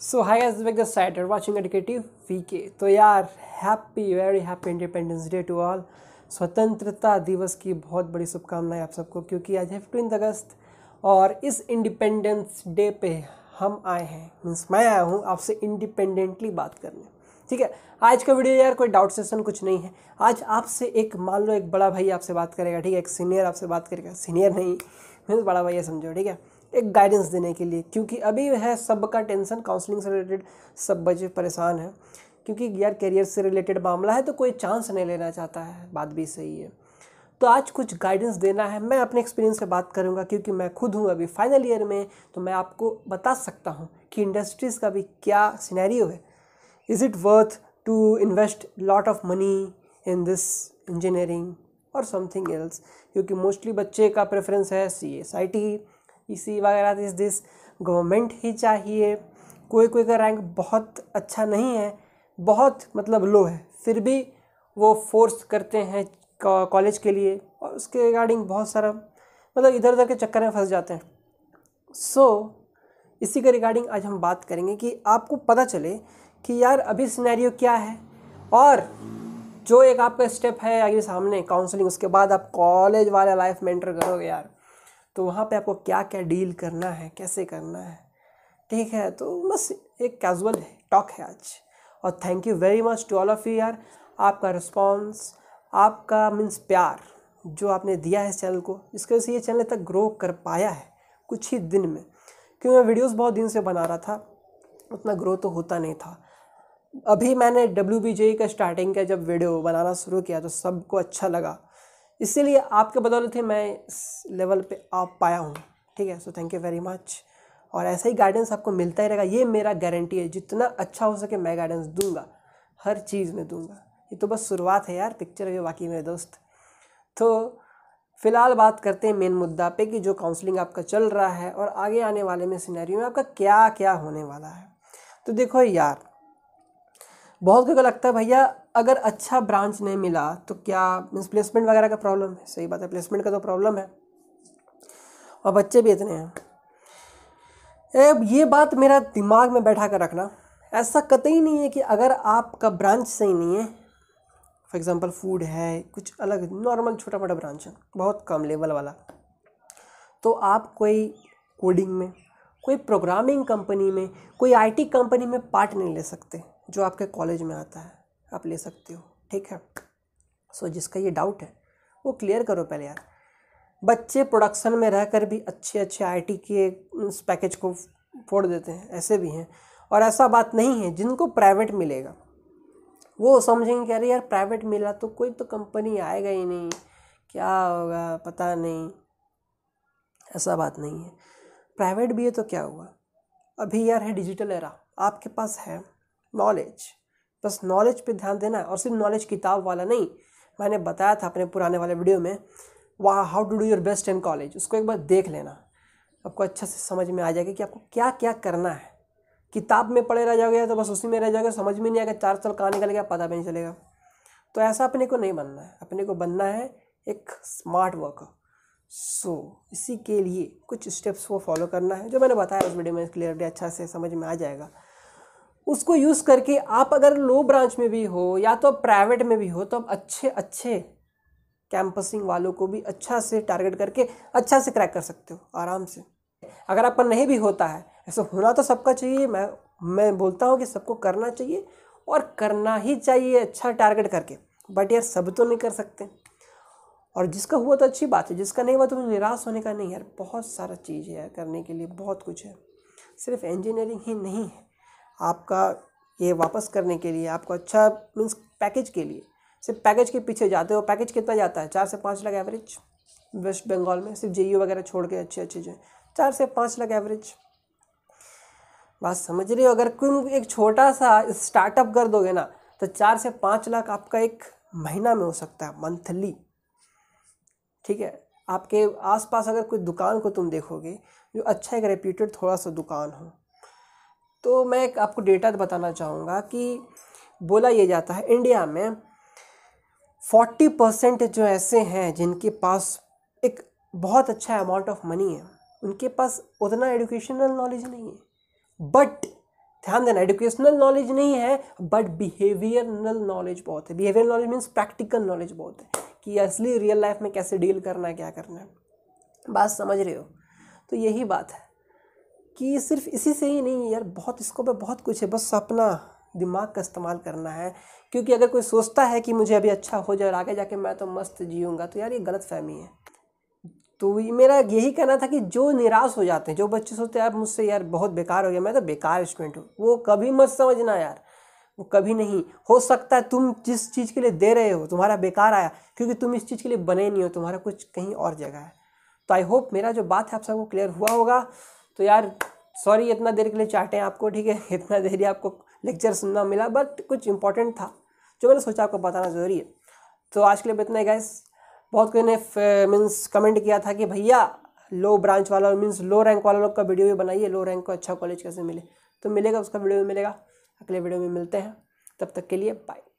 so hi as wake the site ad watching educative V K तो यार happy very happy Independence Day to all स्वतंत्रता दिवस की बहुत बड़ी शुभकामनाएं आप सबको क्योंकि आज है फिफ्टीन अगस्त और इस इंडिपेंडेंस डे पे हम आए हैं मीन्स मैं आया हूँ आपसे इंडिपेंडेंटली बात करने ठीक है आज का वीडियो यार कोई डाउट सेशन कुछ नहीं है आज आपसे एक मान लो एक बड़ा भाई आपसे बात करेगा ठीक है एक सीनियर आपसे बात करेगा सीनियर नहीं मैं तो बड़ा भाई समझो ठीक है एक गाइडेंस देने के लिए क्योंकि अभी है सबका टेंशन काउंसलिंग से रिलेटेड सब बच्चे परेशान हैं क्योंकि यार करियर से रिलेटेड मामला है तो कोई चांस नहीं लेना चाहता है बात भी सही है तो आज कुछ गाइडेंस देना है मैं अपने एक्सपीरियंस से बात करूंगा क्योंकि मैं खुद हूं अभी फाइनल ईयर में तो मैं आपको बता सकता हूं कि इंडस्ट्रीज़ का भी क्या सिनेरियो है is it worth to invest lot of money in this engineering और समथिंग एल्स क्योंकि मोस्टली बच्चे का प्रेफरेंस है C S I T E सी वगैरह दिस दिस गवर्नमेंट ही चाहिए कोई कोई का रैंक बहुत अच्छा नहीं है बहुत मतलब लो है फिर भी वो फोर्स करते हैं कॉलेज के लिए और उसके रिगार्डिंग बहुत सारा मतलब इधर उधर के चक्कर में फंस जाते हैं सो so, इसी के रिगार्डिंग आज हम बात करेंगे कि आपको पता चले कि यार अभी सिनेरियो क्या है और जो एक आपका स्टेप है आगे सामने काउंसलिंग उसके बाद आप कॉलेज वाला लाइफ में एंटर करोगे यार तो वहाँ पे आपको क्या क्या डील करना है कैसे करना है ठीक है तो बस एक कैजुअल टॉक है आज और thank you very much to all of you यार आपका रिस्पॉन्स आपका मीन्स प्यार जो आपने दिया है इस चैनल को इसके वजह से ये चैनल तक ग्रो कर पाया है कुछ ही दिन में क्योंकि मैं वीडियोस बहुत दिन से बना रहा था उतना ग्रो तो होता नहीं था अभी मैंने डब्ल्यू e का स्टार्टिंग का जब वीडियो बनाना शुरू किया तो सबको अच्छा लगा इसीलिए आपके बदौलत ही मैं इस लेवल पे आ पाया हूँ ठीक है so thank you very much और ऐसा ही गाइडेंस आपको मिलता ही रहेगा ये मेरा गारंटी है जितना अच्छा हो सके मैं गाइडेंस दूंगा हर चीज़ में दूंगा ये तो बस शुरुआत है यार पिक्चर है बाकी मेरे दोस्त तो फिलहाल बात करते हैं मेन मुद्दा पे कि जो काउंसलिंग आपका चल रहा है और आगे आने वाले में सिनेरियो में आपका क्या क्या होने वाला है तो देखो यार बहुत लोगों को लगता है भैया अगर अच्छा ब्रांच नहीं मिला तो क्या मीन्स प्लेसमेंट वगैरह का प्रॉब्लम है सही बात है प्लेसमेंट का तो प्रॉब्लम है और बच्चे भी इतने हैं अब ये बात मेरा दिमाग में बैठा कर रखना ऐसा कतई नहीं है कि अगर आपका ब्रांच सही नहीं है फॉर एग्ज़ाम्पल फूड है कुछ अलग नॉर्मल छोटा मोटा ब्रांच है बहुत कम लेवल वाला तो आप कोई कोडिंग में कोई प्रोग्रामिंग कंपनी में कोई आईटी कंपनी में पार्ट नहीं ले सकते जो आपके कॉलेज में आता है आप ले सकते हो ठीक है सो जिसका ये डाउट है वो क्लियर करो पहले यार बच्चे प्रोडक्शन में रह कर भी अच्छे अच्छे आईटी के उस पैकेज को फोड़ देते हैं ऐसे भी हैं और ऐसा बात नहीं है जिनको प्राइवेट मिलेगा वो समझेंगे कि अरे यार प्राइवेट मिला तो कोई तो कंपनी आएगा ही नहीं क्या होगा पता नहीं ऐसा बात नहीं है प्राइवेट भी है तो क्या हुआ अभी यार है डिजिटल एरा आपके पास है नॉलेज बस नॉलेज पे ध्यान देना है और सिर्फ नॉलेज किताब वाला नहीं मैंने बताया था अपने पुराने वाले वीडियो में वाह how to do your best in college उसको एक बार देख लेना आपको अच्छा से समझ में आ जाएगा कि आपको क्या क्या करना है किताब में पढ़े रह जाओगे तो बस उसी में रह जाओगे समझ में नहीं आएगा चार साल कहाँ निकल गया पता भी नहीं चलेगा तो ऐसा अपने को नहीं बनना है अपने को बनना है एक स्मार्ट वर्कर सो so, इसी के लिए कुछ स्टेप्स को फॉलो करना है जो मैंने बताया उस वीडियो में क्लियरली अच्छा से समझ में आ जाएगा उसको यूज़ करके आप अगर लो ब्रांच में भी हो या तो आप प्राइवेट में भी हो तो आप अच्छे अच्छे कैंपसिंग वालों को भी अच्छा से टारगेट करके अच्छा से क्रैक कर सकते हो आराम से अगर आपका नहीं भी होता है ऐसा होना तो सबका चाहिए मैं मैं बोलता हूँ कि सबको करना चाहिए और करना ही चाहिए अच्छा टारगेट करके बट यार सब तो नहीं कर सकते और जिसका हुआ तो अच्छी बात है जिसका नहीं हुआ तो निराश होने का नहीं यार बहुत सारा चीज़ है यार करने के लिए बहुत कुछ है सिर्फ इंजीनियरिंग ही नहीं है आपका ये वापस करने के लिए आपको अच्छा मीन्स पैकेज के लिए सिर्फ पैकेज के पीछे जाते हो पैकेज कितना जाता है चार से पाँच लाख एवरेज वेस्ट बंगाल में सिर्फ जे वगैरह छोड़ के अच्छे अच्छे जो चार से पाँच लाख एवरेज बात समझ रही हो अगर तुम एक छोटा सा स्टार्टअप कर दोगे ना तो चार से पाँच लाख आपका एक महीना में हो सकता है मंथली ठीक है आपके आसपास अगर कोई दुकान को तुम देखोगे जो अच्छा एक रेप्यूटेड थोड़ा सा दुकान हो तो मैं आपको डेटा बताना चाहूँगा कि बोला ये जाता है इंडिया में फोर्टी परसेंट जो ऐसे हैं जिनके पास एक बहुत अच्छा अमाउंट ऑफ मनी है उनके पास उतना एडुकेशनल नॉलेज नहीं है बट ध्यान देना एडुकेशनल नॉलेज नहीं है बट बिहेवियरल नॉलेज बहुत है behaviour knowledge means practical knowledge बहुत है कि असली रियल लाइफ में कैसे डील करना है क्या करना है बात समझ रहे हो तो यही बात है कि सिर्फ इसी से ही नहीं यार बहुत इसको पर बहुत कुछ है बस अपना दिमाग का इस्तेमाल करना है क्योंकि अगर कोई सोचता है कि मुझे अभी अच्छा हो जाए और आगे जाके मैं तो मस्त जीऊँगा तो यार ये गलत फहमी है तो ये मेरा यही कहना था कि जो निराश हो जाते हैं जो बच्चे सोचते हैं अब मुझसे यार बहुत बेकार हो गया मैं तो बेकार स्टूडेंट हूँ वो कभी मत समझना यार वो कभी नहीं हो सकता है तुम जिस चीज़ के लिए दे रहे हो तुम्हारा बेकार आया क्योंकि तुम इस चीज़ के लिए बने नहीं हो तुम्हारा कुछ कहीं और जगह है तो आई होप मेरा जो बात है आप सबको क्लियर हुआ होगा तो यार सॉरी इतना देर के लिए चाहते हैं आपको ठीक है इतना देर ही आपको लेक्चर सुनना मिला बट कुछ इंपॉर्टेंट था जो मैंने सोचा आपको बताना ज़रूरी है तो आज के लिए इतना ही गैस बहुत कोई ने मीन्स कमेंट किया था कि भैया लो ब्रांच वाला मीन्स लो रैंक वाला लोग का वीडियो भी बनाइए लो रैंक को अच्छा कॉलेज कैसे मिले तो मिलेगा उसका वीडियो भी मिलेगा अगले वीडियो में मिलते हैं तब तक के लिए बाय